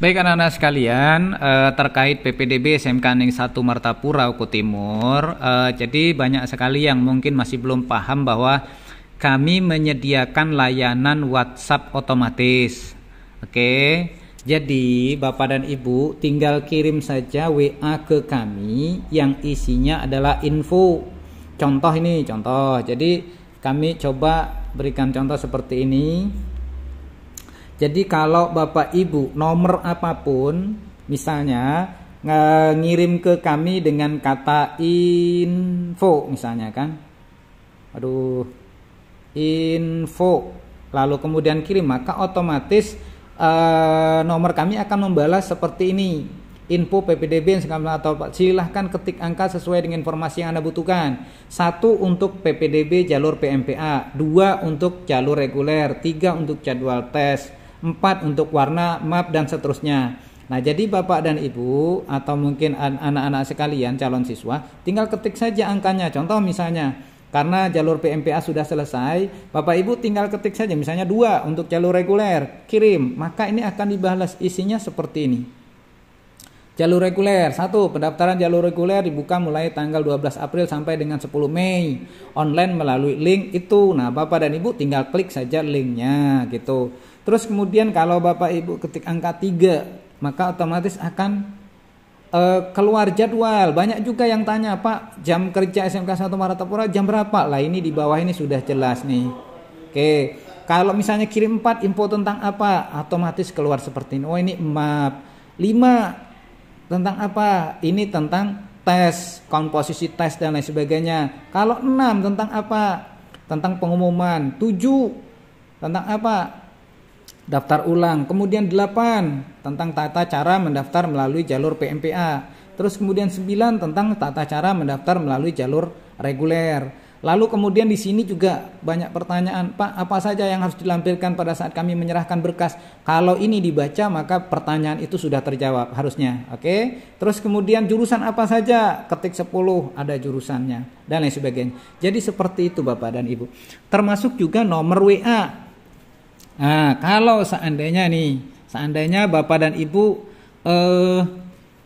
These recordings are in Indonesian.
Baik anak-anak sekalian, eh, terkait PPDB SMK Ning 1 Martapura Uku Timur, eh, jadi banyak sekali yang mungkin masih belum paham bahwa kami menyediakan layanan WhatsApp otomatis. Oke. Jadi, Bapak dan Ibu tinggal kirim saja WA ke kami yang isinya adalah info. Contoh ini, contoh. Jadi, kami coba berikan contoh seperti ini. Jadi kalau Bapak Ibu nomor apapun misalnya ngirim ke kami dengan kata info misalnya kan. Aduh. Info. Lalu kemudian kirim maka otomatis uh, nomor kami akan membalas seperti ini. Info PPDB atau Pak silahkan ketik angka sesuai dengan informasi yang Anda butuhkan. Satu untuk PPDB jalur PMPA, dua untuk jalur reguler, tiga untuk jadwal tes, 4 untuk warna, map dan seterusnya. Nah, jadi Bapak dan Ibu atau mungkin anak-anak sekalian calon siswa tinggal ketik saja angkanya. Contoh misalnya karena jalur PMPA sudah selesai, Bapak Ibu tinggal ketik saja misalnya dua untuk jalur reguler, kirim, maka ini akan dibalas isinya seperti ini. Jalur reguler. satu Pendaftaran jalur reguler dibuka mulai tanggal 12 April sampai dengan 10 Mei online melalui link itu. Nah, Bapak dan Ibu tinggal klik saja linknya gitu. Terus kemudian kalau Bapak Ibu ketik angka 3, maka otomatis akan uh, keluar jadwal. Banyak juga yang tanya, "Pak, jam kerja SMK 1 Maratapura jam berapa?" Lah ini di bawah ini sudah jelas nih. Oke. Kalau misalnya kirim 4 info tentang apa, otomatis keluar seperti ini. Oh, ini map. 5 tentang apa? Ini tentang tes, komposisi tes dan lain sebagainya. Kalau 6 tentang apa? Tentang pengumuman. 7 tentang apa? Daftar ulang. Kemudian 8 tentang tata cara mendaftar melalui jalur PMPA. Terus kemudian 9 tentang tata cara mendaftar melalui jalur reguler. Lalu kemudian di sini juga banyak pertanyaan, Pak, apa saja yang harus dilampirkan pada saat kami menyerahkan berkas? Kalau ini dibaca maka pertanyaan itu sudah terjawab harusnya, oke? Terus kemudian jurusan apa saja? Ketik 10 ada jurusannya dan lain sebagainya. Jadi seperti itu Bapak dan Ibu. Termasuk juga nomor WA. Nah, kalau seandainya nih, seandainya Bapak dan Ibu eh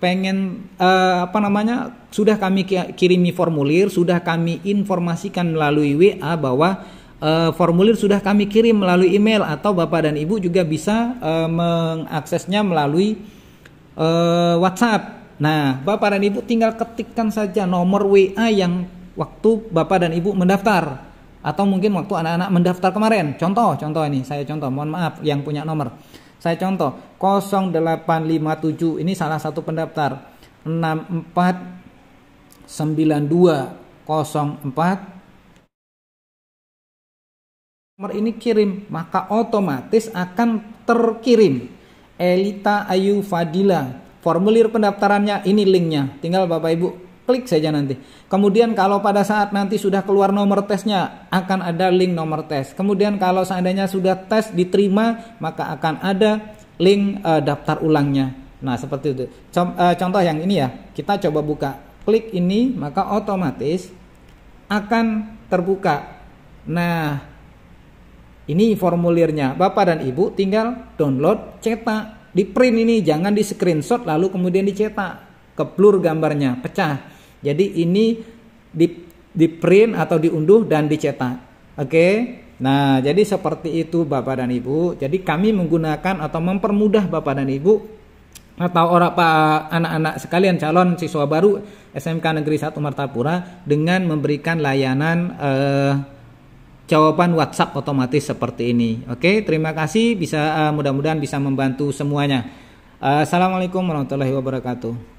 pengen uh, apa namanya sudah kami kirimi formulir sudah kami informasikan melalui WA bahwa uh, formulir sudah kami kirim melalui email atau bapak dan ibu juga bisa uh, mengaksesnya melalui uh, WhatsApp. Nah bapak dan ibu tinggal ketikkan saja nomor WA yang waktu bapak dan ibu mendaftar atau mungkin waktu anak-anak mendaftar kemarin. Contoh, contoh ini saya contoh. Mohon maaf yang punya nomor saya contoh 0857 ini salah satu pendaftar 649204 nomor ini kirim maka otomatis akan terkirim Elita Ayu Fadila formulir pendaftarannya ini linknya tinggal Bapak Ibu Klik saja nanti. Kemudian kalau pada saat nanti sudah keluar nomor tesnya, akan ada link nomor tes. Kemudian kalau seandainya sudah tes diterima, maka akan ada link uh, daftar ulangnya. Nah, seperti itu. Com uh, eh, contoh yang ini ya, kita coba buka. Klik ini, maka otomatis akan terbuka. Nah, ini formulirnya. Bapak dan Ibu tinggal download, cetak, di print ini, jangan di screenshot lalu kemudian dicetak. Keblur gambarnya, pecah. Jadi ini di di print atau diunduh dan dicetak. Oke. Okay? Nah, jadi seperti itu Bapak dan Ibu. Jadi kami menggunakan atau mempermudah Bapak dan Ibu atau orang pak anak-anak sekalian calon siswa baru SMK Negeri 1 Martapura dengan memberikan layanan eh, jawaban WhatsApp otomatis seperti ini. Oke, terima kasih bisa eh, mudah-mudahan bisa membantu semuanya. Eh, Assalamualaikum warahmatullahi wabarakatuh.